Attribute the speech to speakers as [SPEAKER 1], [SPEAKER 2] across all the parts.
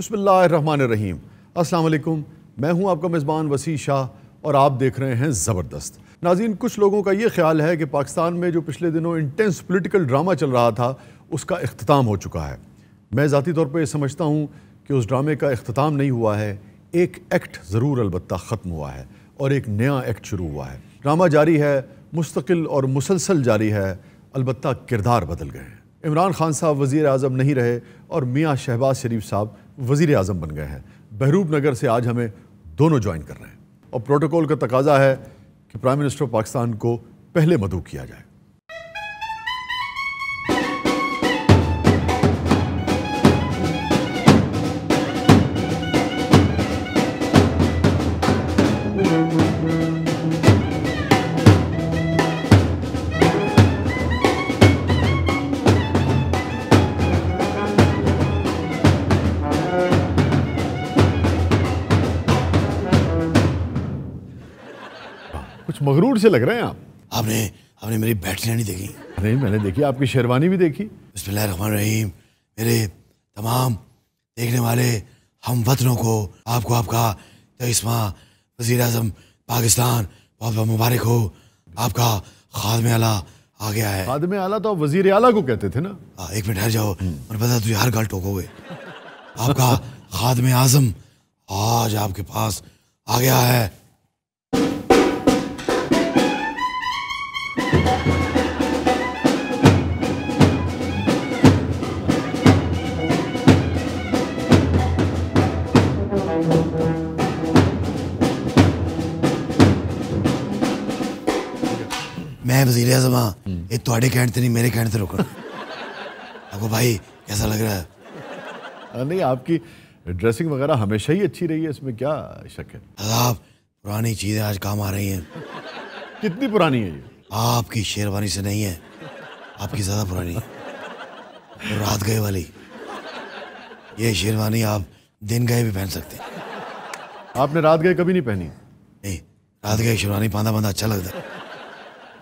[SPEAKER 1] बसमीम अलकुम मैं हूं आपका मेज़बान वसी शाह और आप देख रहे हैं ज़बरदस्त नाजीन कुछ लोगों का ये ख्याल है कि पाकिस्तान में जो पिछले दिनों इंटेंस पोलिटिकल ड्रामा चल रहा था उसका अख्ताम हो चुका है मैं ज़ाती तौर पर यह समझता हूँ कि उस ड्रामे का अख्ताम नहीं हुआ है एक एक्ट ज़रूर अलबत् ख़त्म हुआ है और एक नया एक्ट शुरू हुआ है ड्रामा जारी है मुस्तकिल और मुसलसल जारी है अलबत् किरदार बदल गए हैं इमरान खान साहब वज़ी अजम नहीं रहे और मियाँ शहबाज शरीफ साहब वजीर अजम बन गए हैं बहरूब नगर से आज हमें दोनों ज्वाइन कर रहे हैं और प्रोटोकॉल का तकाजा है कि प्राइम मिनिस्टर ऑफ पाकिस्तान को पहले मदू किया जाए मगरूर से लग रहे हैं आप आपने आपने मेरी बैटरियाँ नहीं देखी नहीं मैंने देखी आपकी शेरवानी भी देखी बसमान रहीम मेरे
[SPEAKER 2] तमाम देखने वाले हम वतनों को आपको आपका तेईसवा वजीर अजम पाकिस्तान बहुत बहुत मुबारक हो आपका खादम आला आ गया है खादम आला तो आप वजीर आला को कहते थे ना आ, हाँ, एक मिनट हर जाओ मैंने पता तुझे हर गल टोकोगे आपका खादम आजम आज आपके पास आ गया है वजीर आजम हाँ
[SPEAKER 1] ये थोड़े कहने से तो नहीं मेरे कहने से ਰੁਕਣਾ आपको भाई कैसा लग रहा है हाँ, नहीं आपकी ड्रेसिंग वगैरह हमेशा ही अच्छी रही है इसमें क्या शक है आप पुरानी चीज़ें आज काम आ रही हैं कितनी पुरानी है ये आपकी शेरवानी
[SPEAKER 2] से नहीं है आपकी ज़्यादा पुरानी है तो रात गए वाली ये शेरवानी आप दिन गए भी पहन सकते हैं आपने रात गए कभी नहीं पहनी नहीं रात गए शेरवानी पांदा बंदा अच्छा लगता है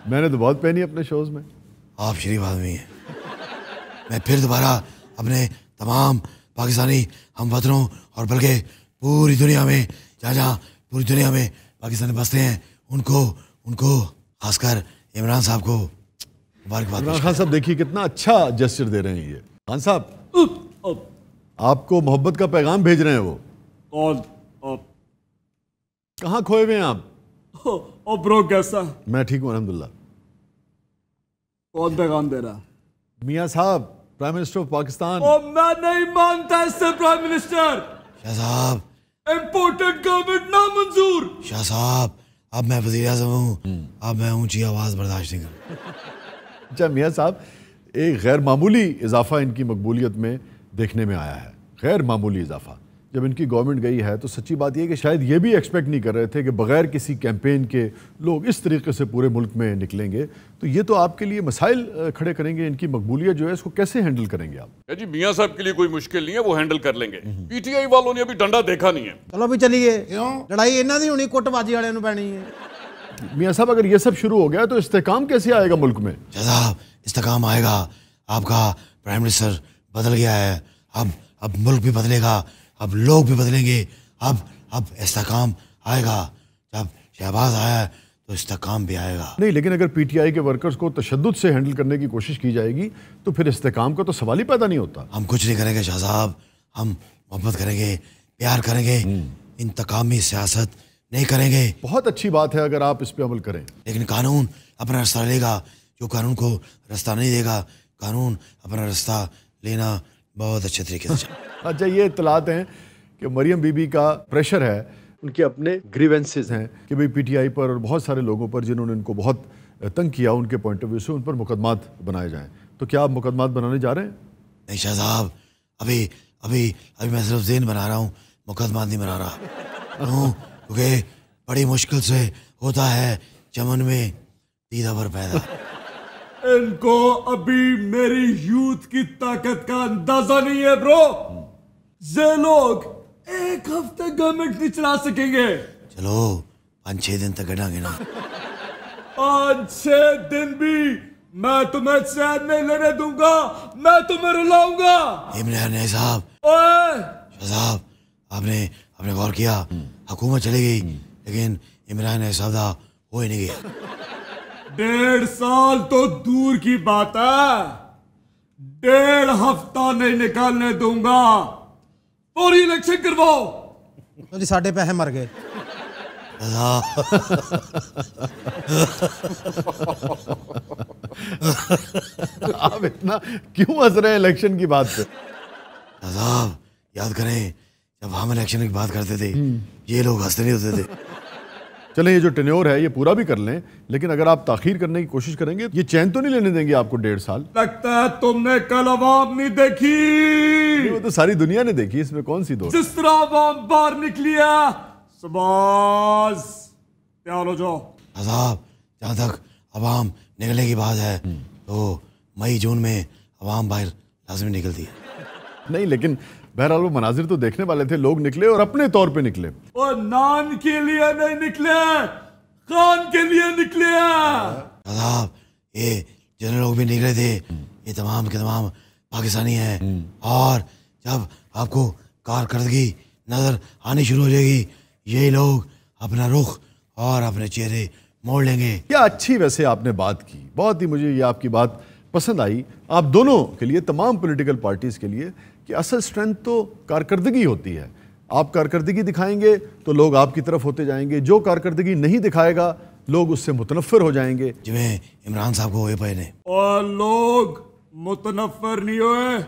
[SPEAKER 2] मैंने तो बहुत पहनी अपने
[SPEAKER 1] शोज
[SPEAKER 3] में
[SPEAKER 2] आप शरीफ आदमी हैं मैं फिर दोबारा अपने तमाम पाकिस्तानी हम वतनों और बल्कि पूरी दुनिया में जहाँ जहाँ पूरी दुनिया में पाकिस्तानी बसते हैं उनको उनको खासकर इमरान साहब को
[SPEAKER 1] मुबारकबाद इमरान खान साहब देखिए कितना अच्छा जस्चर दे रहे हैं ये खान साहब आपको मोहब्बत का पैगाम भेज रहे हैं वो और कहाँ खोए हुए हैं आप ओ, ओ ब्रो कैसा मैं ठीक हूँ अलहमदुल्ला बहुत पैगाम दे रहा मियाँ साहब प्राइम मिनिस्टर ऑफ पाकिस्तान ओ
[SPEAKER 4] मैं नहीं मानता इससे प्राइम मिनिस्टर साहब इम्पोर्टेड गवर्नमेंट ना मंजूर
[SPEAKER 1] शाह साहब अब मैं वजी अजम हूँ hmm. अब मैं ऊंची आवाज़ बर्दाश्त नहीं करूँ अच्छा मियाँ साहब एक गैर मामूली इजाफा इनकी मकबूलियत में देखने में आया है गैर मामूली इजाफा जब इनकी गवर्नमेंट गई है तो सच्ची बात यह कि शायद ये भी एक्सपेक्ट नहीं कर रहे थे कि बगैर किसी कैंपेन के लोग इस तरीके से पूरे मुल्क में निकलेंगे तो ये तो आपके लिए मसाइल खड़े करेंगे इनकी मकबूलियत जो है इसको कैसे हैंडल करेंगे आप जी मियाँ साहब के लिए कोई मुश्किल नहीं है वो हैंडल कर लेंगे पीटीआई वालों ने अभी डंडा देखा नहीं है चलो भी चलिए लड़ाई इन्हें होनी कुटबाजी वाले पैनी है मियाँ साहब अगर ये सब शुरू हो गया तो इस्तेकाम कैसे आएगा मुल्क
[SPEAKER 2] में इस्तेकाम आएगा आपका प्राइम मिनिस्टर बदल गया है अब अब मुल्क भी बदलेगा अब लोग भी बदलेंगे अब अब इस्तकाम आएगा जब शहबाज आया तो इस्तकाम भी आएगा
[SPEAKER 1] नहीं लेकिन अगर पीटीआई के वर्कर्स को तशद से हैंडल करने की कोशिश की जाएगी तो फिर इस्तकाम का तो सवाल ही पैदा नहीं होता हम कुछ नहीं करेंगे शाह
[SPEAKER 2] हम मोहब्बत करेंगे प्यार करेंगे हम्म। इंतकामी सियासत नहीं करेंगे बहुत अच्छी बात है अगर आप इस पर अमल करें लेकिन कानून अपना रास्ता लेगा जो कानून को रास्ता नहीं देगा कानून अपना रास्ता लेना बहुत अच्छे तरीके
[SPEAKER 1] से अच्छा ये इतलात हैं कि मरियम बीबी का प्रेशर है उनके अपने ग्रीवेंसेज हैं कि भाई पीटीआई पर और बहुत सारे लोगों पर जिन्होंने उनको बहुत तंग किया उनके पॉइंट ऑफ व्यू से उन पर मुकदमा बनाए जाएं तो क्या आप मुकदमा बनाने जा रहे हैं नहीं शाहब अभी
[SPEAKER 2] अभी अभी मैं सिर्फ जेन बना रहा हूँ मुकदमा नहीं बना रहा हूँ क्योंकि बड़ी मुश्किल से होता है चमन में दीदा पर पैदा
[SPEAKER 4] इनको अभी मेरी यूथ की ताकत का अंदाजा नहीं है ब्रो ये लोग एक हफ्ते गवर्नमेंट नहीं चला सकेंगे
[SPEAKER 2] चलो पांच छह दिन तक गड़ा गिना
[SPEAKER 4] छह दिन भी मैं तुम्हें शहर नहीं लेने दूंगा मैं तुम्हें रुलाऊंगा इमरान साहब साहब
[SPEAKER 2] आपने आपने गौर किया हम्म। हुकूमत चली गई लेकिन इमरान साहब हो ही नहीं गया
[SPEAKER 4] डेढ़ साल तो दूर की बात है डेढ़ हफ्ता नहीं निकालने दूंगा और इलेक्शन करवाओ
[SPEAKER 5] तो जी साढ़े पैसे मर गए
[SPEAKER 1] आप इतना क्यों हंस रहे हैं इलेक्शन की बात से आजाब याद करें जब हम इलेक्शन की बात करते थे हम्म। ये लोग हंसते नहीं होते थे चलें ये जो टेन्योर है ये पूरा भी कर लें लेकिन अगर आप ताखिर करने की कोशिश करेंगे ये चैन तो नहीं लेने देंगे आपको डेढ़ साल लगता है तुमने कल अवाम नहीं देखी वो तो सारी दुनिया ने देखी इसमें कौन सी दो
[SPEAKER 4] जिस तरह अवाम बाहर निकली है तैयार हो जाओ
[SPEAKER 1] अजाब जहाँ तक अवाम निकलने की बात है हम्म। तो मई जून में अवाम बाहर लाजमी निकलती है नहीं लेकिन बहरहाल वो मनाजिर तो देखने वाले थे लोग निकले और अपने तौर पे निकले
[SPEAKER 4] और नान के लिए नहीं निकले खान के लिए निकले
[SPEAKER 2] ये जनरल लोग भी निकले थे ये तमाम के तमाम पाकिस्तानी हैं और जब आपको कारकर्दगी नज़र आनी शुरू हो जाएगी ये लोग
[SPEAKER 1] अपना रुख और अपने चेहरे मोड़ लेंगे क्या अच्छी वैसे आपने बात की बहुत ही मुझे ये आपकी बात पसंद आई आप दोनों के लिए तमाम पॉलिटिकल पार्टीज़ के लिए कि असल स्ट्रेंथ तो कारकर्दगी होती है आप कारकर्दगी दिखाएंगे तो लोग आपकी तरफ होते जाएंगे जो कारकर्दगी नहीं दिखाएगा लोग उससे मुतनफर हो जाएंगे जिमें इमरान साहब को हुए पहले
[SPEAKER 4] और लोग मुतनफर नहीं हुए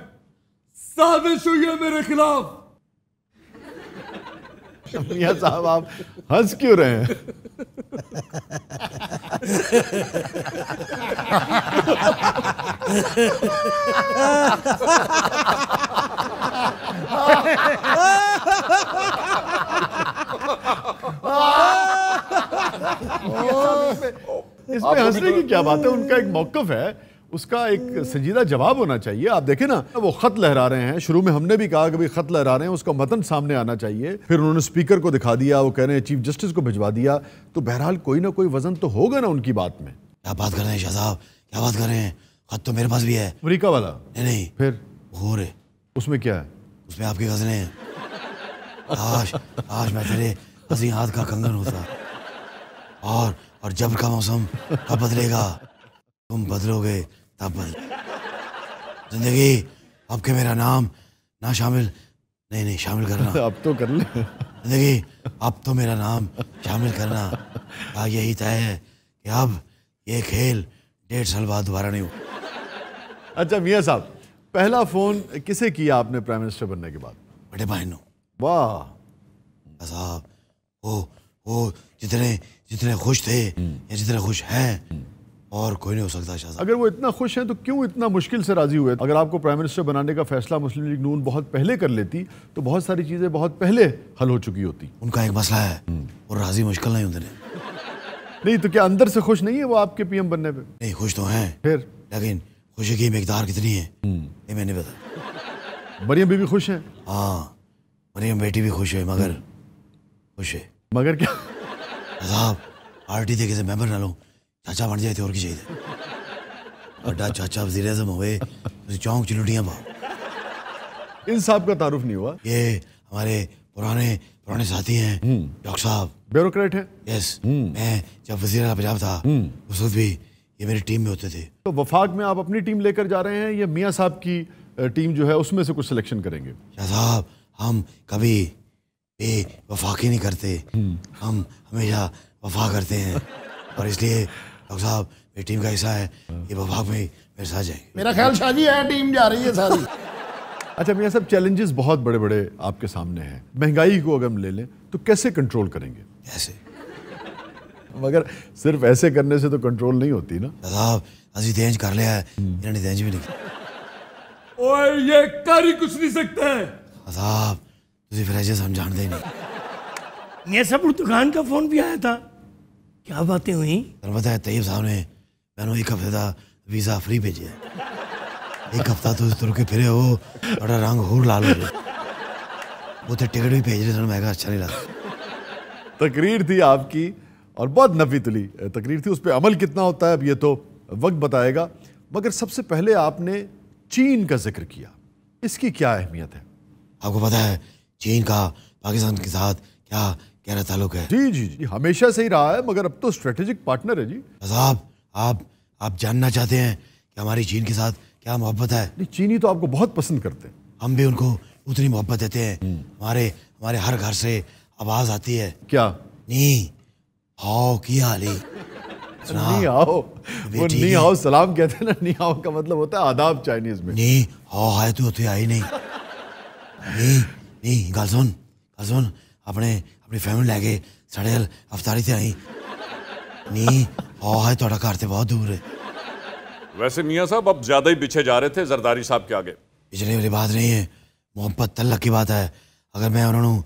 [SPEAKER 4] साजिश हुई
[SPEAKER 1] है मेरे खिलाफ साहब आप हंस क्यों रहे हैं
[SPEAKER 4] इसमें
[SPEAKER 1] हंसने की क्या बात है उनका एक मौकफ है उसका एक संजीदा जवाब होना चाहिए आप देखें ना वो खत लहरा रहे हैं शुरू में हमने भी कहा कि भाई खत लहरा रहे हैं उसका मतन सामने आना चाहिए फिर उन्होंने स्पीकर को दिखा दिया वो कह रहे हैं चीफ जस्टिस को भिजवा दिया तो बहरहाल कोई ना कोई वजन तो होगा ना उनकी बात में क्या बात कर रहे हैं शाह क्या बात कर रहे हैं खत तो मेरे पास भी है अमरीका वाला नहीं, नहीं फिर हो रहे उसमें क्या है
[SPEAKER 2] उसमें आपकी गजलें हैं आज आज मैं तेरे हसी हाथ का कंगन होता और और जब का मौसम तब बदलेगा तुम बदलोगे तब बदल जिंदगी आपके मेरा नाम ना शामिल नहीं नहीं शामिल करना अब तो कर ले जिंदगी अब तो मेरा नाम
[SPEAKER 1] शामिल करना आ यही तय है कि अब ये खेल डेढ़ साल बाद दोबारा नहीं हो अच्छा मियाँ साहब पहला फोन किसे किया आपने प्राइम मिनिस्टर बनने के बाद बड़े भाई नो वाह साहब ओ
[SPEAKER 2] ओ जितने जितने खुश थे हम्म। या जितने खुश हैं और कोई नहीं हो सकता शाह
[SPEAKER 1] अगर वो इतना खुश हैं तो क्यों इतना मुश्किल से राजी हुए अगर आपको प्राइम मिनिस्टर बनाने का फैसला मुस्लिम लीग नून बहुत पहले कर लेती तो बहुत सारी चीज़ें बहुत पहले हल हो चुकी होती उनका एक मसला है और हम्म। राजी मुश्किल नहीं उतने नहीं तो क्या अंदर से खुश नहीं है वो आपके पीएम बनने पे नहीं खुश तो हैं
[SPEAKER 2] फिर लेकिन खुशी की मकदार कितनी है हम्म। ये मैंने बताया मरियम बीबी खुश है हाँ मरियम बेटी भी खुश है मगर हम्म। खुश है मगर क्या साहब पार्टी थे किसी मैंबर ना लो चाचा बन जाए थे तो और की चाहिए बड़ा चाचा वजीर अजम हुए चौंक चिलुटियाँ पाओ
[SPEAKER 1] इन साहब का तारुफ नहीं हुआ
[SPEAKER 2] ये हमारे पुराने पुराने साथी हैं हम्म। डॉक्टर साहब ब्यूरोक्रेट है यस मैं जब वजीर पंजाब था उस वक्त भी ये मेरी टीम में होते थे
[SPEAKER 1] तो वफाक में आप अपनी टीम लेकर जा रहे हैं या मियाँ साहब की टीम जो है उसमें से कुछ सिलेक्शन करेंगे
[SPEAKER 2] साहब हम कभी वफाक ही नहीं करते हम्म। हम हमेशा वफा करते हैं और इसलिए डॉक्टर साहब मेरी टीम का हिस्सा है ये
[SPEAKER 1] वफाक में मेरे साथ जाए
[SPEAKER 6] मेरा ख्याल शादी है टीम जा रही है सारी
[SPEAKER 1] अच्छा मियाँ साहब चैलेंजेस बहुत बड़े बड़े आपके सामने हैं महंगाई को अगर हम ले लें तो कैसे कंट्रोल करेंगे कैसे मगर सिर्फ ऐसे करने से तो कंट्रोल नहीं होती ना साहब अभी ਦੇਂਜ कर लिया है हम्म। इन्होंने ਦੇਂਜ भी नहीं
[SPEAKER 4] ओए ये कर ही कुछ नहीं सकते
[SPEAKER 2] साहब तुझे फिर ऐसे समझाते ही नहीं
[SPEAKER 4] ये सब दुकान का फोन भी आया था क्या बातें हुई
[SPEAKER 2] तुम पता है तयब साहब ने मैंने एक हफ्ते का वीज़ा फ्री भेजे एक हफ्ता तो तुर के फिरे हो बड़ा रंग होर लाल हो गया
[SPEAKER 1] उतने टिकट भी भेज रहे थे मैं अच्छा नहीं लगा तकरीर थी आपकी और बहुत नफी तली तकरीर थी उस पर अमल कितना होता है अब ये तो वक्त बताएगा मगर सबसे पहले आपने चीन का जिक्र किया इसकी क्या अहमियत है
[SPEAKER 2] आपको पता है चीन का पाकिस्तान के साथ क्या गहरा ताल्लुक है जी जी जी हमेशा से ही रहा है मगर अब तो स्ट्रेटेजिक पार्टनर है जी आप आप आप जानना चाहते हैं कि हमारी चीन के साथ क्या मोहब्बत है नहीं चीनी तो आपको बहुत पसंद करते हैं हम भी उनको उतनी मोहब्बत देते हैं हम्म। हमारे हमारे हर घर से आवाज़ आती है क्या नहीं
[SPEAKER 1] हाओ की हाली नी वो नी सलाम कहते हैं ना नी का मतलब होता है आदाब चाइनीज में नी हाय तू तो आई नहीं
[SPEAKER 2] नी नी अपने अपनी फैमिली लेके साढ़े अफतारी से आई नी हाय थोड़ा घर से बहुत दूर है
[SPEAKER 1] वैसे मियाँ साहब अब ज्यादा ही पीछे जा रहे थे जरदारी साहब के आगे
[SPEAKER 2] पिछले वाली बात नहीं है मोहब्बत तलक की बात है अगर मैं उन्होंने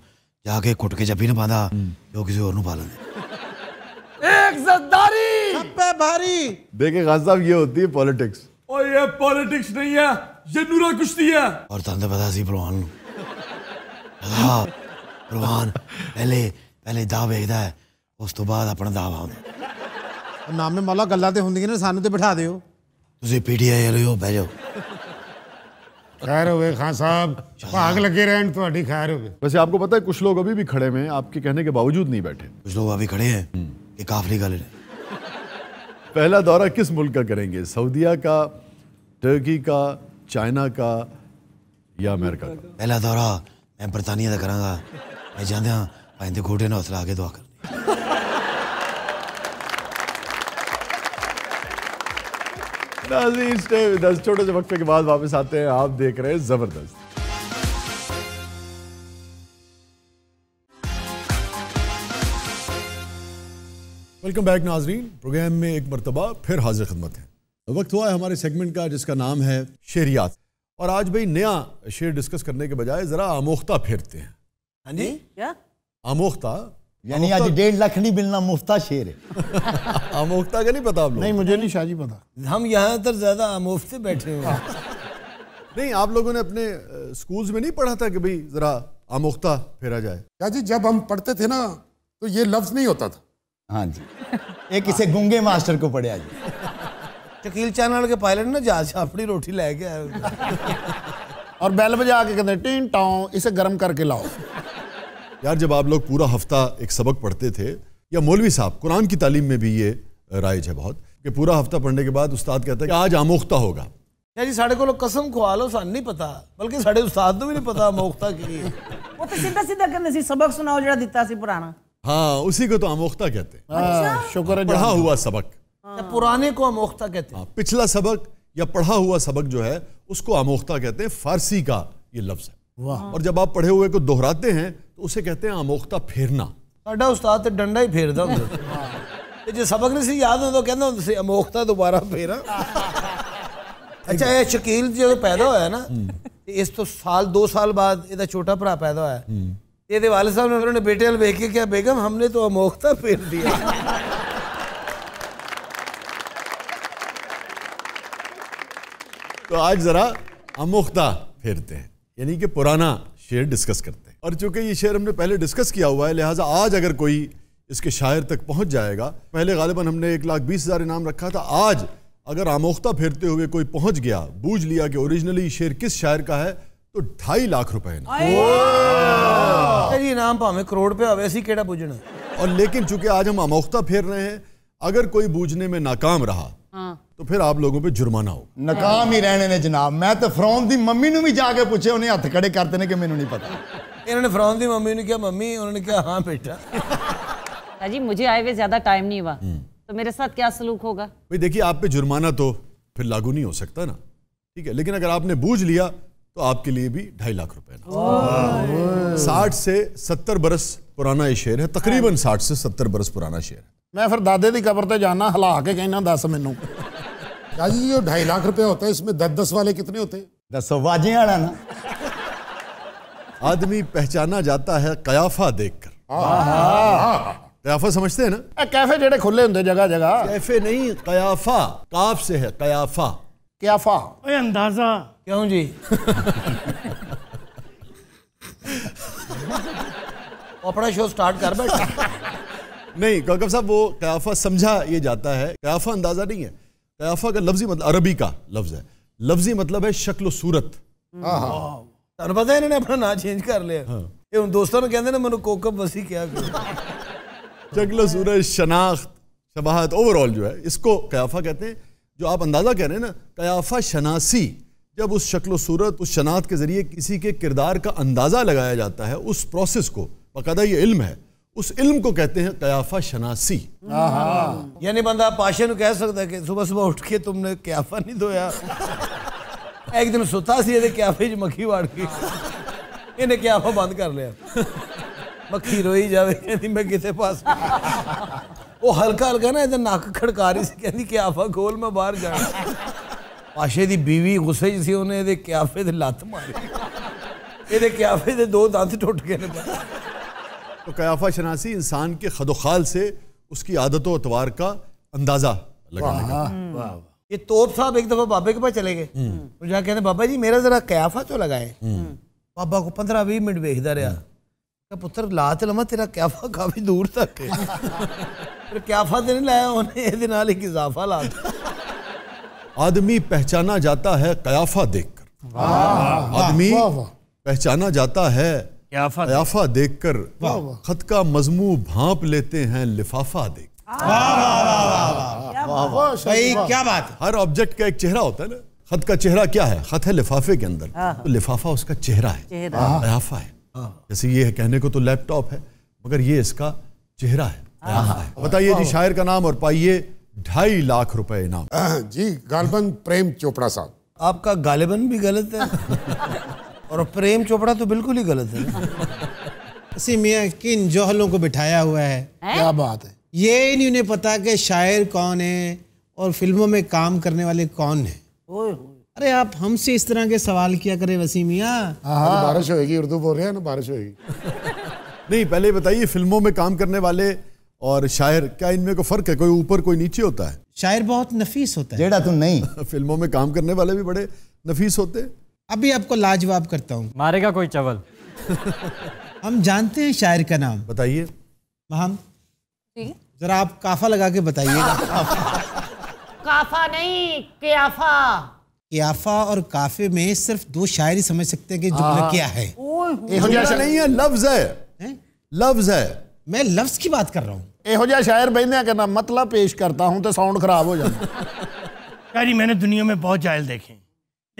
[SPEAKER 2] जाके कुटके जब जपी ना पाता जो हम्म। तो किसी और पा लेंगे
[SPEAKER 5] एक जद्दारी पे भारी
[SPEAKER 1] देखिए खान साहब ये होती है पॉलिटिक्स
[SPEAKER 4] और ये पॉलिटिक्स नहीं है ये नूरा कुश्ती है
[SPEAKER 1] और तंदे पता सी प्रवान
[SPEAKER 2] प्रवान पहले पहले दाव ਵੇਖਦਾ है उस तो बाद अपना दाव आ
[SPEAKER 5] नामे मौला गल ਤੇ ਹੁੰਦੀਆਂ
[SPEAKER 2] ਨੇ
[SPEAKER 1] खैर खान साहब भाग लगे रहन खैर वैसे आपको पता है कुछ लोग अभी भी खड़े में आपके कहने के बावजूद नहीं बैठे कुछ लोग अभी खड़े हैं कि काफ गल पहला दौरा किस मुल्क का करेंगे सऊदिया का टर्की का चाइना का या अमेरिका का पहला
[SPEAKER 2] दौरा मैं बरतानिया का करा मैं चाहते हाँ भाई घोटे ने हौसला आगे दुआ कर
[SPEAKER 1] छोटे से वक्त के बाद वापस आते हैं आप देख रहे हैं ज़बरदस्त वेलकम बैक नाजरीन प्रोग्राम में एक मरतबा फिर हाजिर खदमत है वक्त हुआ है हमारे सेगमेंट का जिसका नाम है शेरियात और आज भाई नया शेर डिस्कस करने के बजाय ज़रा आमोख्ता फेरते हैं हाँ जी क्या आमोख्ता यानी आज डेढ़ लाख नहीं मिलना मुफ्ता शेर है आमोख्ता का नहीं पता आप लोग नहीं मुझे नहीं शाह पता हम यहाँ तक ज़्यादा आमोफ्ते बैठे हुए नहीं आप लोगों ने अपने स्कूल्स में नहीं पढ़ा था कि भाई ज़रा आमोख्ता फेरा जाए जी जब हम पढ़ते थे ना तो ये लफ्ज़ नहीं होता था हाँ जी ये किसी गुंगे मास्टर को पढ़िया जी ਸ਼ਕੀਲ
[SPEAKER 6] चैनल के पायलट ना ਜਹਾਜ਼ अपनी रोटी ਲੈ ਕੇ और बैल बजा के कहते टीन
[SPEAKER 1] टाओ इसे गर्म करके लाओ यार जब आप लोग पूरा हफ्ता एक सबक पढ़ते थे या मौलवी साहब कुरान की तालीम में भी ये राइज है बहुत कि पूरा हफ्ता पढ़ने के बाद उस्ताद कहता है कि आज आमोख्ता होगा
[SPEAKER 6] यार जी साढ़े को लोग कसम खुआ लो सन नहीं पता बल्कि साढ़े उस्ताद को भी नहीं पता
[SPEAKER 1] आमोख्ता की वो
[SPEAKER 6] तो सीधा सीधा कहते सबक सुनाओ जरा दिता से पुराना
[SPEAKER 1] हाँ उसी को तो आमोख्ता कहते हैं अच्छा। हाँ, शुक्र है पढ़ा हुआ सबक
[SPEAKER 6] हाँ। तो पुराने को आमोख्ता कहते हैं
[SPEAKER 1] हाँ, पिछला सबक या पढ़ा हुआ सबक जो है उसको आमोख्ता कहते हैं फारसी का ये लफ्ज है वाह और जब आप पढ़े हुए को दोहराते हैं तो उसे कहते हैं आमोख्ता फेरना ਸਾਡਾ ਉਸਤਾਦ ਤੇ ਡੰਡਾ ਹੀ
[SPEAKER 6] ਫੇਰਦਾ ਹੁੰਦਾ ਸੀ ਤੇ ਜੇ ਸਬਕ ਨਹੀਂ ਸੀ ਯਾਦ ਹੁੰਦਾ ਕਹਿੰਦਾ ਹੁੰਦਾ ਸੀ ਅਮੋਖਤਾ ਦੁਬਾਰਾ ਫੇਰਾਂ ਅੱਛਾ ਇਹ ਸ਼ਕੀਲ ਜਦੋਂ ਪੈਦਾ ਹੋਇਆ ਨਾ ਇਸ ਤੋਂ ਸਾਲ 2 ਸਾਲ ਬਾਅਦ ਇਹਦਾ ਛੋਟਾ ਭਰਾ ये देवाल साहब ने उन्होंने बेटे अल बेके क्या बेगम हमने तो अमोखता
[SPEAKER 1] फेर दिया तो आज ज़रा अमोखता फेरते हैं यानी कि पुराना शेर डिस्कस करते हैं और चूंकि ये शेर हमने पहले डिस्कस किया हुआ है लिहाजा आज अगर कोई इसके शायर तक पहुंच जाएगा पहले गालिबा हमने एक लाख बीस हज़ार इनाम रखा था आज अगर आमोख्ता फेरते हुए कोई पहुंच गया बूझ लिया कि ओरिजिनली शेर किस शायर का है तो ढाई लाख रुपए नाम पावे करोड़ पे आवे ऐसी केड़ा बुझना और लेकिन चूंकि आज हम अमोखता फेर रहे हैं अगर कोई बूझने में नाकाम रहा हाँ। तो फिर आप लोगों पे जुर्माना हो नाकाम ही रहने ने जनाब मैं तो फ्रौन की मम्मी ने भी जाके पूछे उन्हें हथ खड़े करते ने
[SPEAKER 2] कि
[SPEAKER 6] मैंने नहीं पता इन्होंने फ्रौन की मम्मी ने क्या मम्मी उन्होंने क्या हाँ बेटा
[SPEAKER 7] जी मुझे आए हुए ज्यादा टाइम नहीं हुआ हम्म। तो मेरे साथ क्या सलूक होगा
[SPEAKER 1] भाई देखिए आप पे जुर्माना तो फिर लागू नहीं हो सकता ना ठीक है लेकिन अगर आपने बूझ लिया तो आपके लिए भी ढाई लाख रुपए साठ से सत्तर बरस पुराना ये शेर है तकरीबन साठ से सत्तर बरस पुराना शेर
[SPEAKER 6] मैं फिर दादे की कबर से जाना हिला के कहना दस मैनू जी
[SPEAKER 1] ढाई लाख रुपया होता है इसमें दस दस वाले कितने होते हैं दस वाजे ना आदमी पहचाना जाता है कयाफा देखकर कयाफा समझते हैं ना कैफे जेड़े खुले होंगे जगह जगह कैफे नहीं कयाफा काफ से है कयाफा क्या फा
[SPEAKER 4] ओए अंदाजा क्यों जी अपना शो स्टार्ट कर बैठा
[SPEAKER 1] नहीं कौकब साहब वो कयाफा समझा ये जाता है कयाफा अंदाजा नहीं है कयाफा का लफ्जी मतलब अरबी का लफ्ज है लफ्जी मतलब है शक्ल सूरत ਤੁਹਾਨੂੰ ਪਤਾ ਇਹਨਾਂ ਨੇ ਆਪਣਾ
[SPEAKER 6] ਨਾਂ ਚੇਂਜ ਕਰ ਲਿਆ ਇਹ ਹੁਣ ਦੋਸਤਾਂ ਨੂੰ ਕਹਿੰਦੇ ਨੇ ਮੈਨੂੰ ਕੋਕਬ ਵਸੀ ਕਿਹਾ
[SPEAKER 1] सूरत शनाख्त शबाहत ओवरऑल जो है इसको कयाफा कहते हैं जो आप अंदाज़ा कह रहे हैं ना कयाफा शनासी जब उस शक्ल सूरत उस शनात के ज़रिए किसी के किरदार का अंदाज़ा लगाया जाता है उस प्रोसेस को बकायदा ये इल्म है उस इल्म को कहते हैं कयाफा शनासी
[SPEAKER 6] यानी बंदा पाशे कह सकता है कि सुबह सुबह उठ के
[SPEAKER 1] तुमने कयाफा
[SPEAKER 6] नहीं धोया एक दिन सुता सी ये कयाफे च मक्खी वाड़ गई इन्हें कयाफा बंद कर लिया मक्खी रोई जाए मैं किसी पास वो हल्का हल्का ना इधर नाक खड़का रही से कहती क्या आफा खोल मैं बाहर जा पाशे की बीवी गुस्से 'ਚ उन्हें ये क्याफे से लत्त मारी ये क्याफे से दो दंत टुट गए
[SPEAKER 1] तो क्याफा शनासी इंसान के खदोखाल से उसकी आदतों अतवार का अंदाजा लगाने
[SPEAKER 6] हम्म। ये तोप साहब एक दफा बाबे के पास चले गए और हम्म। जहाँ कहते बाबा जी मेरा जरा क्याफा तो लगाए हम्म। बाबा को पंद्रह भी मिनट वेखता रहा पुत्र लात लवा तेरा क्याफा काफी दूर तक है
[SPEAKER 1] क्याफा तो नहीं लाया उन्हें एक इजाफा ला दिया आदमी पहचाना जाता है कयाफा देखकर आदमी पहचाना जाता है कयाफा, कयाफा देखकर खत का मजमू भाप लेते हैं लिफाफा देख क्या बात हर ऑब्जेक्ट का एक चेहरा होता है ना खत का चेहरा क्या है खत है लिफाफे के अंदर हाँ। तो लिफाफा उसका चेहरा है कयाफा है हाँ। जैसे ये कहने को तो लैपटॉप है मगर ये इसका चेहरा है हाँ, हाँ। हाँ। बताइए जी शायर का नाम और पाइए ढाई लाख रुपए इनाम
[SPEAKER 6] जी गालबन प्रेम चोपड़ा साहब आपका गालिबन भी गलत है और प्रेम चोपड़ा तो
[SPEAKER 5] बिल्कुल ही गलत है असी मियाँ किन जोहलों को बिठाया हुआ है क्या बात है ये नहीं उन्हें पता कि शायर कौन है और फिल्मों में काम करने वाले कौन है अरे आप हमसे इस तरह के सवाल किया करें वसीम मियाँ बारिश होएगी
[SPEAKER 1] उर्दू बोल रहे हैं ना बारिश होएगी नहीं पहले बताइए फिल्मों में काम करने वाले और शायर क्या इनमें कोई फर्क है कोई ऊपर कोई नीचे होता है शायर बहुत नफीस होता है तुम तो नहीं फिल्मों में काम करने वाले भी बड़े नफीस होते अभी आपको लाजवाब करता हूँ
[SPEAKER 5] मारेगा कोई चवल हम जानते हैं शायर का नाम बताइए महम जरा आप काफा लगा के बताइए
[SPEAKER 7] काफा नहीं कियाफा
[SPEAKER 5] कियाफा और काफे में सिर्फ दो शायर ही समझ सकते हैं कि जुमला क्या है
[SPEAKER 7] नहीं है
[SPEAKER 5] लफ्ज है? लफ्ज है मैं लफ्ज की बात कर रहा हूँ
[SPEAKER 6] ਇਹੋ ਜਿਹਾ ਸ਼ਾਇਰ ਬੈਂਦਿਆਂ मतलब पेश करता हूँ तो साउंड खराब हो जाता
[SPEAKER 4] ਜਾਂਦਾ यार मैंने दुनिया में बहुत जायल देखे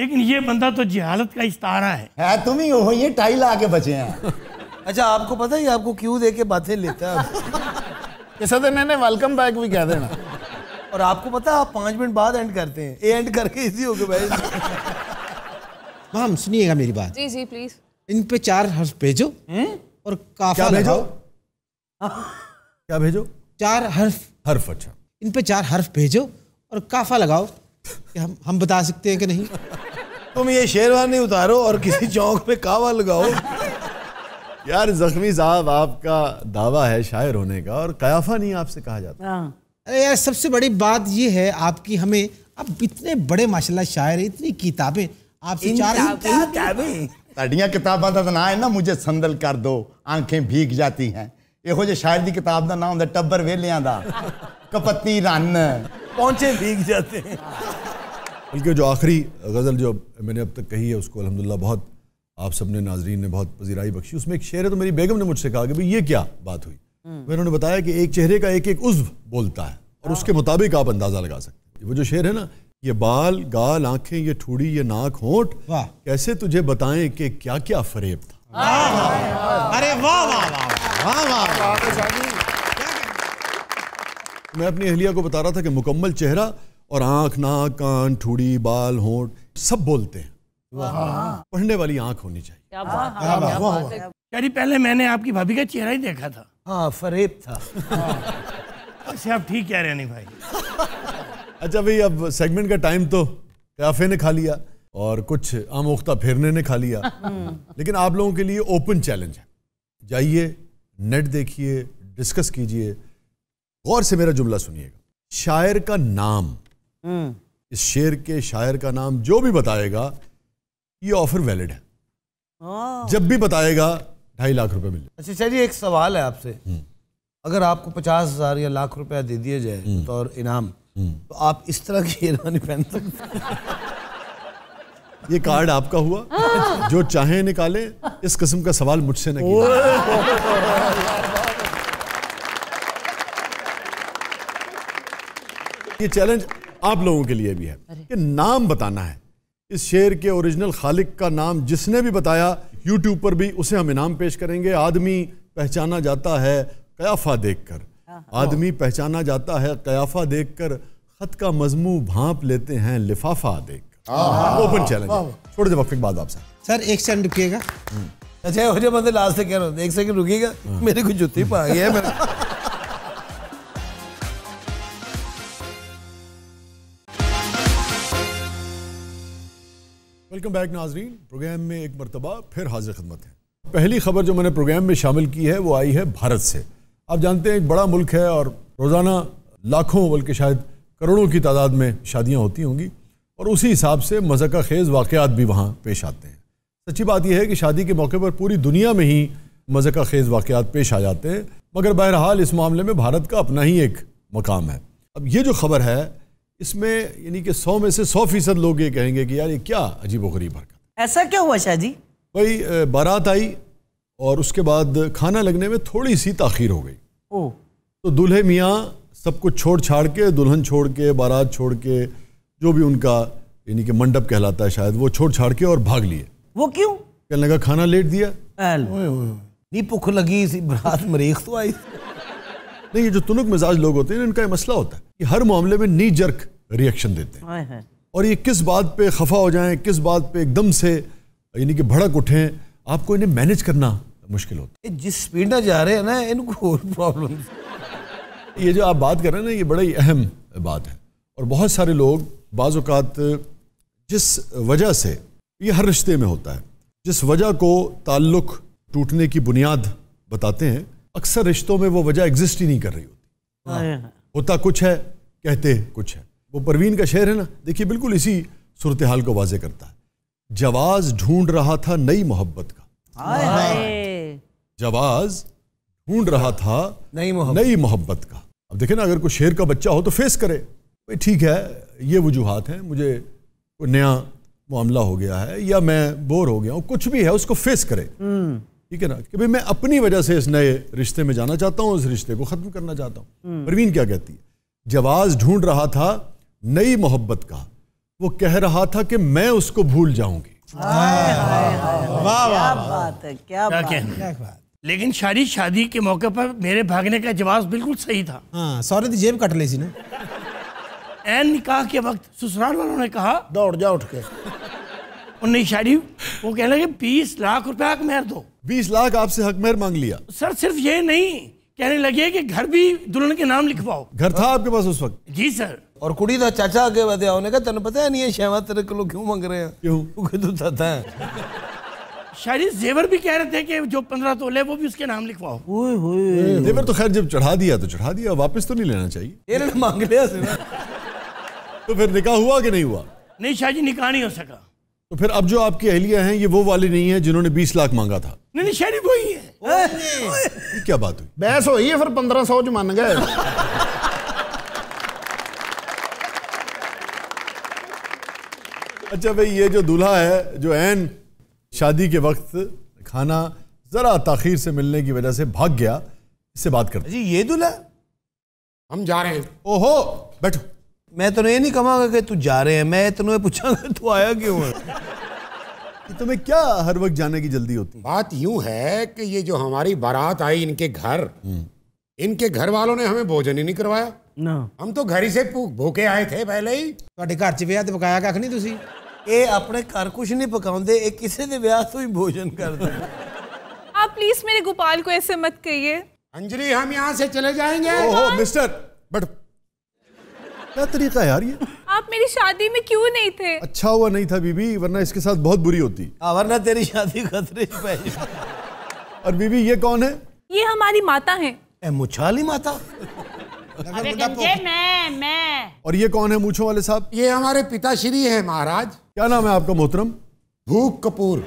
[SPEAKER 4] लेकिन ये बंदा तो जहालत का इस्तारा है, है
[SPEAKER 6] तुम ही हो ये टाइल आके बचे हैं
[SPEAKER 4] अच्छा आपको पता है आपको क्यों दे के बातें लेता है
[SPEAKER 6] किसी दिन मैंने वेलकम बैक भी कह देना और आपको पता है आप पाँच मिनट बाद एंड करते हैं ए एंड करके इजी हो गए भाई
[SPEAKER 5] मैम सुनिएगा मेरी बात जी जी प्लीज इन पे चार हर्फ भेजो हम्म? और काफा भेजो क्या भेजो चार हर्फ हर्फ अच्छा इन पे चार हर्फ भेजो और काफा लगाओ कि हम हम बता सकते हैं कि नहीं
[SPEAKER 1] तुम ये शेरवानी उतारो और किसी चौक पे कावा लगाओ यार जख्मी साहब आपका दावा है शायर होने का और कयाफा नहीं आपसे कहा जाता हाँ। अरे यार सबसे बड़ी बात ये है
[SPEAKER 5] आपकी हमें अब इतने बड़े माशाल्लाह शायर है इतनी किताबें आपसे चार
[SPEAKER 2] किताबें किताबा तो ना है ना मुझे संदल कर दो आंखें भीग जाती हैं यह शायर की किताब का ना हों टबर वेलिया का कपत्ती रन पहुंचे ਪਹੁੰਚੇ भीग जाते
[SPEAKER 1] बल्कि जो आखिरी गज़ल जो मैंने अब तक कही है उसको अलहमदिल्ला बहुत आप सब ने नाजरीन ने बहुत पजीराई बख्शी उसमें एक शेर है तो मेरी बेगम ने मुझसे कहा कि भाई ये क्या बात हुई हम्म। मैं उन्होंने बताया कि एक चेहरे का एक एक उज्व बोलता है और हाँ। उसके मुताबिक आप अंदाज़ा लगा सकते हैं वो जो शेर है ना ये बाल गाल आँखें ये ठूड़ी ये नाक होंठ कैसे तुझे बताएं कि क्या क्या फरेब था
[SPEAKER 5] अरे वाह वाह वाह मैं
[SPEAKER 1] अपनी अहलिया को बता रहा था कि मुकम्मल चेहरा और आंख नाक कान ठूड़ी बाल होंठ सब बोलते हैं हाँ। पढ़ने वाली आंख होनी चाहिए
[SPEAKER 4] यारी पहले मैंने आपकी भाभी का चेहरा ही देखा था
[SPEAKER 1] हाँ फरेब था वैसे हाँ।
[SPEAKER 4] अच्छा, आप ठीक कह रहे हैं नहीं भाई
[SPEAKER 1] अच्छा भाई अब सेगमेंट का टाइम तो काफे ने खा लिया और कुछ आमोख्ता फेरने ने खा लिया हम्म। लेकिन आप लोगों के लिए ओपन चैलेंज है जाइए नेट देखिए डिस्कस कीजिए गौर से मेरा जुमला सुनिएगा शायर का नाम हम्म। इस शेर के शायर का नाम जो भी बताएगा ये ऑफर वैलिड है हाँ। जब भी बताएगा ढाई लाख रुपए मिले
[SPEAKER 6] अच्छा चलिए एक सवाल है आपसे
[SPEAKER 1] हम्म। अगर आपको पचास
[SPEAKER 6] हजार या लाख रुपया दे दिया जाए हम्म। तो और इनाम तो आप इस तरह की इनाम पहन सकते
[SPEAKER 1] ये कार्ड आपका हुआ जो चाहे निकाले इस किस्म का सवाल मुझसे न ये चैलेंज आप लोगों के लिए भी है कि नाम बताना है इस शेर के ओरिजिनल खालिक का नाम जिसने भी बताया यूट्यूब पर भी उसे हम इनाम पेश करेंगे आदमी पहचाना जाता है कयाफा देखकर हाँ। आदमी पहचाना जाता है कयाफा देखकर खत का मजमू भांप लेते हैं लिफाफा देख हाँ। ओपन चैलेंज थोड़ी हाँ। देर वक्त बाद आपसे सर एक सेकंड रुकिएगा
[SPEAKER 6] अच्छा हो जाए बंदे लास्ट से कह रहा हूँ एक सेकंड रुकिएगा हाँ। मेरे को जूती पा गया है
[SPEAKER 1] वेलकम बैक नाजरीन प्रोग्राम में एक मरतबा फिर हाजिर खदमत है पहली खबर जो मैंने प्रोग्राम में शामिल की है वो आई है भारत से आप जानते हैं एक बड़ा मुल्क है और रोज़ाना लाखों बल्कि शायद करोड़ों की तादाद में शादियां होती होंगी और उसी हिसाब से मज़ा खेज़ वाक़ात भी वहाँ पेश आते हैं सच्ची बात यह है कि शादी के मौके पर पूरी दुनिया में ही मजाक खेज़ वाक़ात पेश आ जाते हैं मगर बहरहाल इस मामले में भारत का अपना ही एक मकाम है अब ये जो खबर है इसमें यानी कि सौ में से सौ फीसद लोग ये कहेंगे कि यार ये क्या अजीब गरीब हरकत ऐसा क्या हुआ शाह जी भाई बारात आई और उसके बाद खाना लगने में थोड़ी सी तखीर हो गई ओ तो दुल्हे मियाँ सब कुछ छोड़ छाड़ के दुल्हन छोड़ के बारात छोड़ के जो भी उनका यानी कि मंडप कहलाता है शायद वो छोड़ छाड़ के और भाग लिए वो क्यों कहने लगा खाना लेट दिया नहीं भुख लगी इसी बरात मरीख तो आई नहीं ये जो तुनक मिजाज लोग होते हैं इनका ये मसला होता है कि हर मामले में नी जर्क रिएक्शन देते हैं और ये किस बात पे खफा हो जाएं किस बात पे एकदम से यानी कि भड़क उठें आपको इन्हें मैनेज करना मुश्किल होता है जिस स्पीड में जा रहे हैं ना इनको प्रॉब्लम ये जो आप बात कर रहे हैं ना ये बड़ा ही अहम बात है और बहुत सारे लोग बाज़ात जिस वजह से ये हर रिश्ते में होता है जिस वजह को ताल्लुक़ टूटने की बुनियाद बताते हैं अक्सर रिश्तों में वो वजह एग्जिस्ट ही नहीं कर रही होती हाँ। हाँ। होता कुछ है कहते कुछ है वो परवीन का शेर है ना देखिए बिल्कुल इसी सूरत हाल को वाजे करता है जवाज ढूंढ रहा था नई मोहब्बत का हाँ। जवाज ढूंढ रहा था नई मोहब्बत का अब देखे ना अगर कोई शेर का बच्चा हो तो फेस करे ठीक है ये वजूहत हैं मुझे कोई नया मामला हो गया है या मैं बोर हो गया हूँ कुछ भी है उसको फेस करें हम्म। ठीक है ना कि भाई मैं अपनी वजह से इस नए रिश्ते में जाना चाहता हूँ इस रिश्ते को ख़त्म करना चाहता हूँ हम्म। परवीन क्या कहती है जवाज ढूंढ रहा था नई मोहब्बत का वो कह रहा था कि मैं उसको भूल जाऊंगी
[SPEAKER 4] लेकिन शादी शादी के मौके पर मेरे भागने का जवाब बिल्कुल सही था हाँ जेब कट ले थी ना एन निकाह के वक्त ससुराल वालों ने कहा दौड़ जा उठ के नहीं शादी वो कहने लगे बीस लाख रुपया हक मेहर
[SPEAKER 1] दो बीस लाख आपसे हक मेहर मांग लिया
[SPEAKER 4] सर सिर्फ ये नहीं कहने लगे कि घर भी दुल्हन के नाम लिखवाओ
[SPEAKER 1] घर था आपके पास उस वक्त
[SPEAKER 4] जी सर और कुड़ी था चाचा के बदया होने का तेन पता है नहीं है शेवा तेरे को क्यों मांग रहे हैं क्यों क्योंकि तू चाहता तो है शायरी जेवर भी कह रहे थे कि जो पंद्रह तोले वो भी उसके नाम लिखवाओ
[SPEAKER 1] जेवर तो खैर जब चढ़ा दिया तो चढ़ा दिया वापस तो नहीं लेना चाहिए मांग लिया तो फिर निकाह हुआ कि नहीं हुआ
[SPEAKER 4] नहीं शाह जी निकाह नहीं हो सका
[SPEAKER 1] तो फिर अब जो आपकी अहलिया हैं ये वो वाली नहीं है जिन्होंने बीस लाख मांगा था
[SPEAKER 4] नहीं नहीं शरीफ वही है क्या बात हुई बहस हो फिर पंद्रह जो मान गए
[SPEAKER 1] अच्छा भाई ये जो दूल्हा है जो एन शादी के वक्त खाना जरा तखीर से मिलने की वजह से भाग गया इससे बात करते जी ये दूल्हा
[SPEAKER 6] हम जा रहे हैं ओहो बैठो मैं तो ये नहीं कहूँगा कि तू जा रहे हैं मैं तुम्हें पूछांगा तू आया क्यों है कि तुम्हें क्या हर वक्त जाने की जल्दी होती बात यूं है कि ये जो हमारी बारात आई इनके घर हम्म। इनके घर वालों ने हमें भोजन ही नहीं करवाया ना हम तो घर ही से भूखे आए थे पहले ही तो घर चाह पकाया कख नहीं तुसी? ਨਹੀਂ अपने घर कुछ नहीं पकाते किसी के ਇਹ ਕਿਸੇ ही भोजन करते
[SPEAKER 3] आप प्लीज मेरे गोपाल को ऐसे मत कहिए अंजलि हम यहाँ से चले जाएंगे ओहो
[SPEAKER 1] मिस्टर बट क्या तरीका यार ये
[SPEAKER 3] आप मेरी शादी में क्यों नहीं थे
[SPEAKER 1] अच्छा हुआ नहीं था बीबी वरना इसके साथ बहुत बुरी होती हाँ, वरना तेरी शादी खतरे और बीबी ये कौन है
[SPEAKER 3] ये हमारी माता है
[SPEAKER 1] ए, मुछाली माता
[SPEAKER 3] अरे मैं मैं
[SPEAKER 1] और ये कौन है मूछो वाले साहब ये हमारे पिताश्री है महाराज क्या नाम है आपका मोहतरम भूख कपूर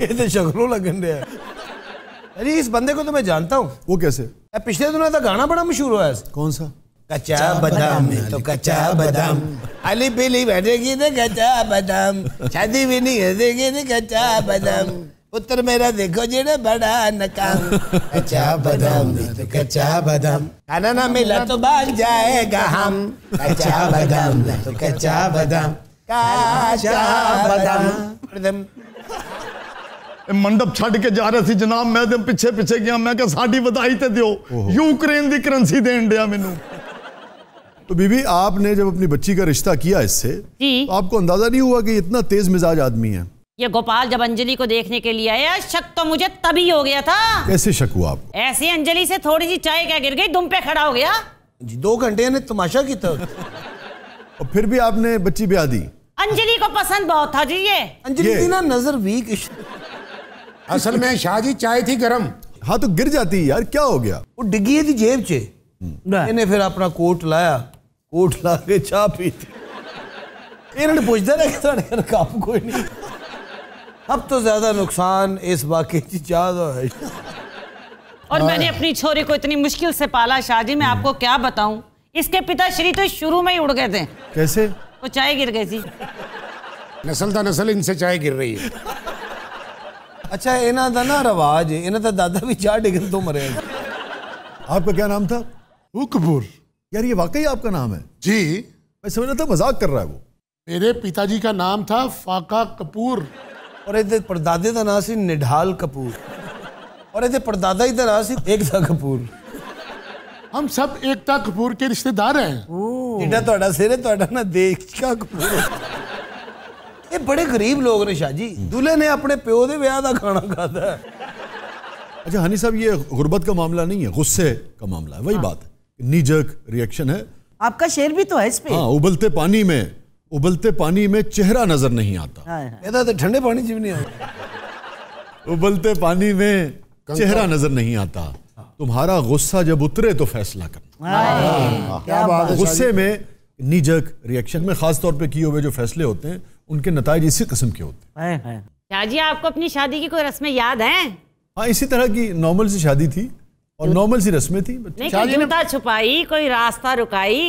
[SPEAKER 1] ये
[SPEAKER 6] तो लगन रहे अरे इस बंदे को तो मैं जानता हूँ वो कैसे पिछले दिनों तो गाना बड़ा मशहूर हुआ है कौन सा कच्चा बादाम है तो कच्चा बादाम अली पीली बैठेगी तो कच्चा बादाम शादी भी नहीं हसेगी तो कच्चा बादाम पुत्र मेरा देखो जेड़ा बड़ा नकाम
[SPEAKER 2] कच्चा बादाम तो कच्चा बादाम
[SPEAKER 6] खाना ना मिला तो भाग जाएगा हम कच्चा बादाम
[SPEAKER 5] तो कच्चा बादाम
[SPEAKER 6] कच्चा बादाम
[SPEAKER 1] ਮੰਡਪ ਛੱਡ ਕੇ ਜਾ ਰਿਹਾ ਸੀ ਜਨਾਬ ਮੈਂ ਤੇ ਪਿੱਛੇ ਪਿੱਛੇ ਗਿਆ ਮੈਂ ਕਿਹਾ ਸਾਡੀ ਵਧਾਈ ਤੇ ਦਿਓ ਯੂਕਰੇਨ ਦੀ ਕਰੰਸੀ ਦੇਣ तो बीबी आपने जब अपनी बच्ची का रिश्ता किया इससे जी तो आपको अंदाजा नहीं हुआ कि इतना तेज मिजाज आदमी है
[SPEAKER 7] ये गोपाल जब अंजलि को देखने के लिए आया शक तो मुझे तभी हो गया था
[SPEAKER 1] कैसे शक हुआ आपको
[SPEAKER 7] ऐसे अंजलि से थोड़ी सी चाय क्या गिर गई दुम पे खड़ा हो गया
[SPEAKER 6] जी दो घंटे ने तमाशा की था और फिर भी आपने बच्ची ब्याह दी
[SPEAKER 7] अंजलि को पसंद बहुत था जी ये अंजलि थी ना नजर वीक
[SPEAKER 6] असल में शाहजी चाय थी गर्म हाँ तो गिर जाती यार क्या हो गया वो डिग्गी थी जेब चे हम्म। इन्हें फिर अपना कोट लाया ਕੋਟ ਲਾ ਕੇ ਚਾਹ ਪੀਤੀ ਇਹਨਾਂ ਨੂੰ ਪੁੱਛਦੇ ਰਹੇ ਕਿ ਤੁਹਾਡੇ ਕੰਮ ਕੋਈ ਨਹੀਂ तो ज्यादा शुरू
[SPEAKER 7] में ही उड़ गए थे कैसे वो चाय गिर गई थी
[SPEAKER 4] नसल ਦਾ ਨਸਲ ਇਨਸੇ ਚਾਹ ਗਿਰ ਰਹੀ ਹੈ
[SPEAKER 7] अच्छा
[SPEAKER 6] इना ਦਾ ਨਾ ਰਿਵਾਜ ਇਹਨਾਂ ਦਾ ਦਾਦਾ ਵੀ ਚਾਹ आपका क्या नाम था
[SPEAKER 1] वो कपूर यार ये वाकई आपका नाम है जी मैं समझ रहा था मजाक कर रहा है वो
[SPEAKER 6] मेरे पिताजी का नाम था फाका कपूर और ਇਹਦੇ ਪਰਦਾਦੇ ਦਾ ਨਾਮ ਸੀ ਨਿਢਾਲ ਕਪੂਰ और ਇਹਦੇ परदादा ही ਦਾ सी एकता कपूर हम सब एकता कपूर के रिश्तेदार हैं ਜਿਹੜਾ ਤੁਹਾਡਾ ਸਿਰ ਹੈ ਤੁਹਾਡਾ ਨਾ ਦੇਖਾ कपूर ये बड़े गरीब लोग ने शाह जी दूल्हे ने अपने प्यो दे ब्याह का खाना खाता है
[SPEAKER 1] अच्छा हनी साहब ये गुर्बत का मामला नहीं है गुस्से का मामला है वही हाँ। बात है नीजक रिएक्शन है
[SPEAKER 5] आपका शेर भी तो है इस
[SPEAKER 6] पे हाँ
[SPEAKER 1] उबलते पानी में उबलते पानी में चेहरा नजर नहीं आता
[SPEAKER 6] हाँ, हाँ। कहता तो
[SPEAKER 1] ठंडे पानी जीव नहीं आता उबलते पानी में चेहरा नजर नहीं आता तुम्हारा गुस्सा जब उतरे तो फैसला कर हाँ, गुस्से में निजक रिएक्शन में खास तौर पे किए हुए जो फैसले होते हैं उनके नतज इसी कस्म के होते
[SPEAKER 7] हैं जी आपको अपनी शादी की कोई रस्में याद है
[SPEAKER 1] हाँ इसी तरह की नॉर्मल सी शादी थी और नॉर्मल सी रस्में थी नहीं, जूता
[SPEAKER 7] छुपाई कोई रास्ता रुकाई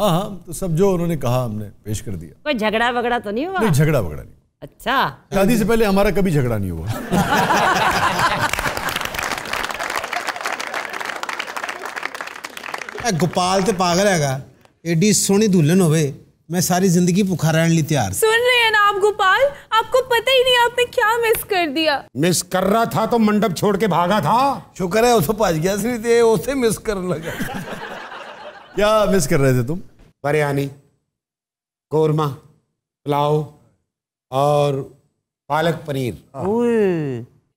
[SPEAKER 1] हाँ हाँ तो सब जो उन्होंने कहा हमने पेश कर दिया
[SPEAKER 7] कोई झगड़ा वगड़ा तो नहीं हुआ झगड़ा वगड़ा नहीं अच्छा
[SPEAKER 1] शादी से पहले हमारा कभी झगड़ा नहीं हुआ
[SPEAKER 5] गोपाल तो पागल है एडी सोहनी दुल्हन हो मैं सारी जिंदगी भुखा रहने लिए तैयार
[SPEAKER 3] आपको पता ही नहीं आपने क्या मिस कर दिया
[SPEAKER 6] मिस कर रहा था तो मंडप छोड़ के भागा था शुक्र है उसे पास गया उसे मिस कर लगा क्या मिस कर रहे थे तुम बिरयानी कोरमा पुलाव और पालक पनीर हाँ।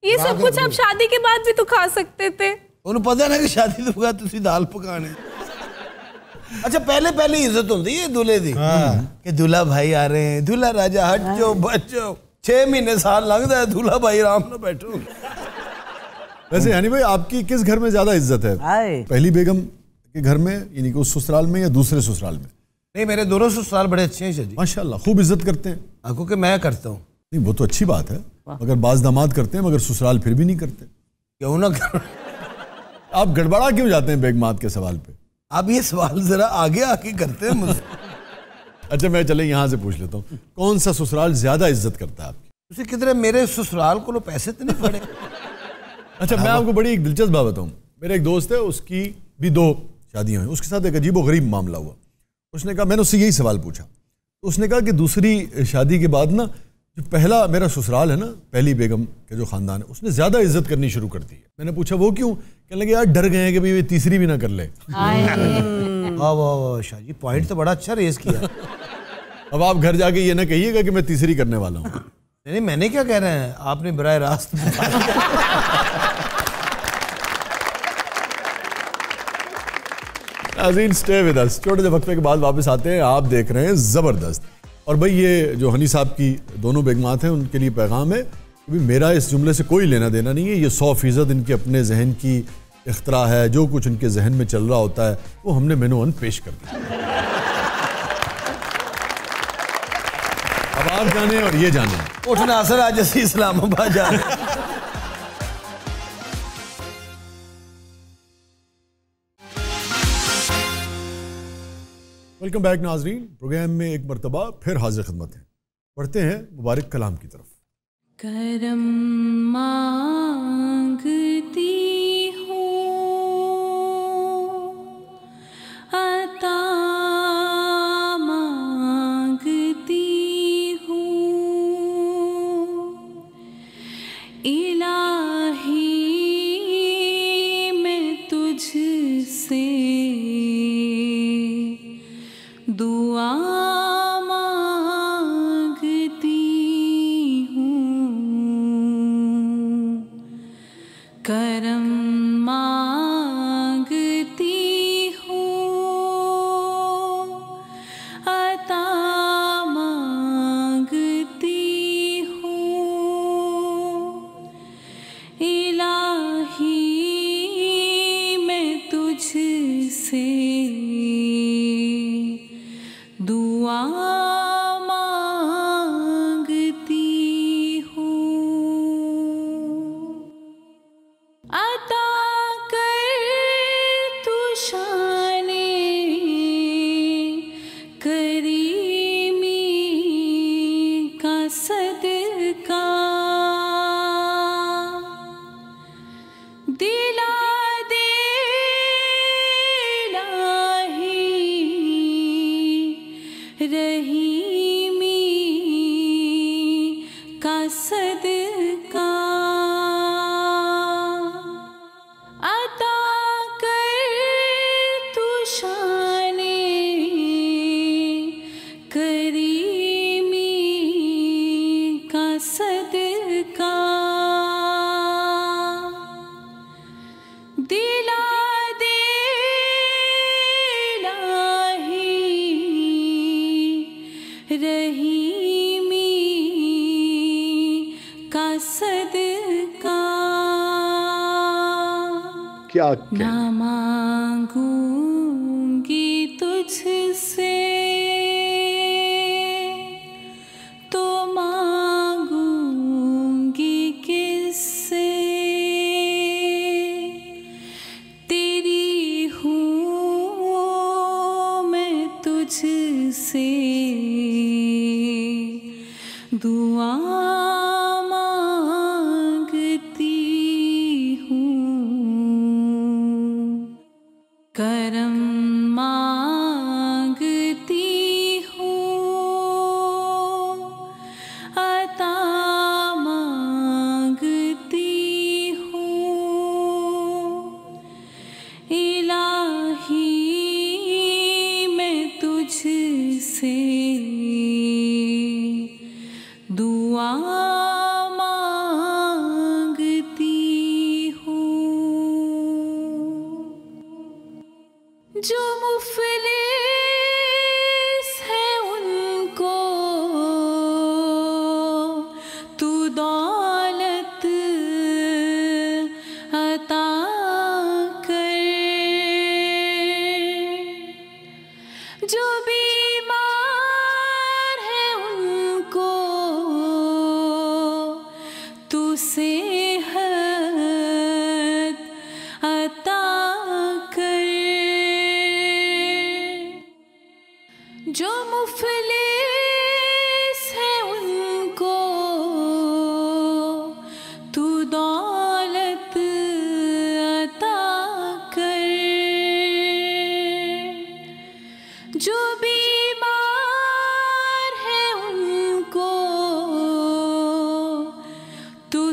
[SPEAKER 3] ये सब कुछ आप शादी के बाद भी तो खा सकते थे
[SPEAKER 6] उन्हें पता ना कि शादी तो दाल पकाने अच्छा पहले पहले इज्जत होती है दूल्हे की हाँ। कि दूल्हा भाई आ रहे हैं दूल्हा राजा हट जाओ हाँ। बचो छह महीने साल लगता है दूल्हा भाई आराम ना बैठो
[SPEAKER 1] वैसे यानी भाई आपकी किस घर में ज्यादा इज्जत है पहली बेगम के घर में यानी कि उस ससुराल में या दूसरे ससुराल में
[SPEAKER 6] नहीं मेरे दोनों ससुराल बड़े अच्छे हैं माशाल्लाह
[SPEAKER 1] खूब इज्जत करते हैं क्योंकि मैं करता हूँ नहीं वो तो अच्छी बात है मगर बाज दामाद करते हैं मगर ससुराल फिर भी नहीं करते क्यों ना कर आप गड़बड़ा क्यों जाते हैं बेगमात के सवाल पे अब ये सवाल जरा आगे आके करते हैं मुझे अच्छा मैं चले यहाँ से पूछ लेता हूँ कौन सा ससुराल ज्यादा इज्जत करता है आपकी
[SPEAKER 6] उसे कितने मेरे ससुराल को पैसे इतने तो
[SPEAKER 1] पड़े अच्छा मैं आपको बड़ी एक दिलचस्प बात बताऊँ मेरा एक दोस्त है उसकी भी दो शादियाँ हुई उसके साथ एक अजीब गरीब मामला हुआ उसने कहा मैंने उससे यही सवाल पूछा तो उसने कहा कि दूसरी शादी के बाद ना जो पहला मेरा ससुराल है ना पहली बेगम का जो ख़ानदान है उसने ज़्यादा इज्जत करनी शुरू कर दी है मैंने पूछा वो क्यों कहने लगे यार डर गए हैं कि भाई तीसरी भी ना कर ले शाह जी पॉइंट तो बड़ा अच्छा रेस किया अब आप घर जाके ये ना कहिएगा कि मैं तीसरी करने वाला हूँ
[SPEAKER 6] नहीं मैंने क्या कह रहे हैं आपने बर रास्त
[SPEAKER 1] अजीन स्टे विद अस छोटे से वक्त के बाद वापस आते हैं आप देख रहे हैं ज़बरदस्त और भाई ये जो हनी साहब की दोनों बेगमात हैं उनके लिए पैगाम है अभी मेरा इस जुमले से कोई लेना देना नहीं है ये सौ फीसद इनके अपने जहन की अख्तरा है जो कुछ इनके जहन में चल रहा होता है वो हमने मेनोन पेश कर दिया अब आप जाने और ये जाने उठना सर आज इस्लामाबाद जाने वेलकम बैक नाजरीन प्रोग्राम में एक मरतबा फिर हाजिर खदमत है पढ़ते हैं मुबारक कलाम की तरफ
[SPEAKER 3] करम मांगती क्या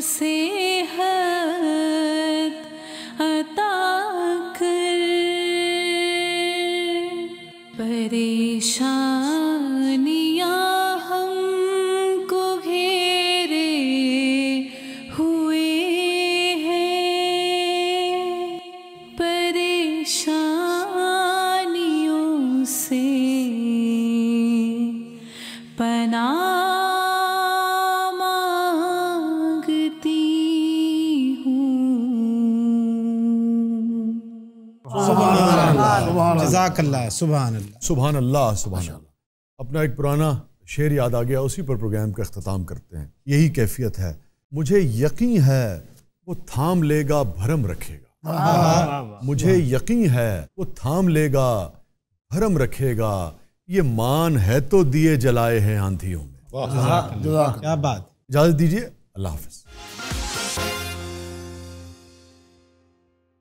[SPEAKER 3] assim.
[SPEAKER 5] अल्लाह
[SPEAKER 1] अल्लाह अल्लाह अपना एक पुराना शेर याद आ गया उसी पर प्रोग्राम का अख्ताम करते हैं यही कैफियत है मुझे यकीन है वो थाम लेगा भरम रखेगा मुझे यकीन है वो थाम लेगा भरम रखेगा ये मान है तो दिए जलाए हैं आंधियों में क्या बात इजाजत दीजिए अल्लाह हाफिज़